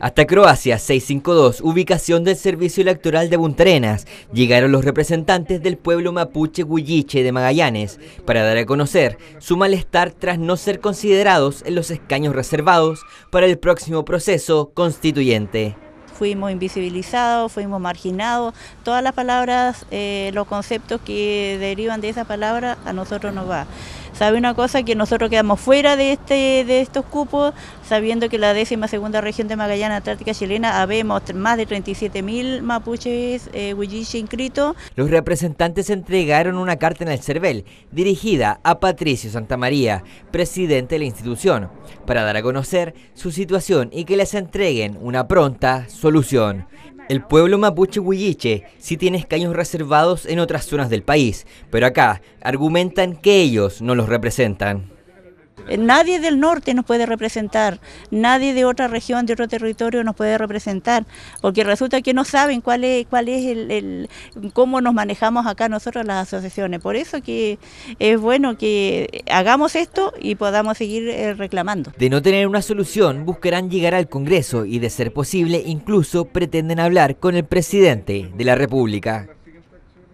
Hasta Croacia 652, ubicación del Servicio Electoral de Buntarenas, llegaron los representantes del pueblo mapuche guilliche de Magallanes para dar a conocer su malestar tras no ser considerados en los escaños reservados para el próximo proceso constituyente fuimos invisibilizados, fuimos marginados, todas las palabras, eh, los conceptos que derivan de esa palabra a nosotros nos va. ¿Sabe una cosa? Que nosotros quedamos fuera de, este, de estos cupos, sabiendo que la décima segunda región de Magallanes Antártica Chilena habemos más de 37.000 mapuches eh, inscritos. Los representantes entregaron una carta en el CERVEL dirigida a Patricio Santamaría, presidente de la institución, para dar a conocer su situación y que les entreguen una pronta solución. El pueblo mapuche huilliche sí tiene escaños reservados en otras zonas del país, pero acá argumentan que ellos no los representan. Eh, nadie del norte nos puede representar, nadie de otra región, de otro territorio nos puede representar, porque resulta que no saben cuál es, cuál es el, cómo nos manejamos acá nosotros las asociaciones. Por eso que es bueno que hagamos esto y podamos seguir eh, reclamando. De no tener una solución, buscarán llegar al Congreso y, de ser posible, incluso pretenden hablar con el presidente de la República.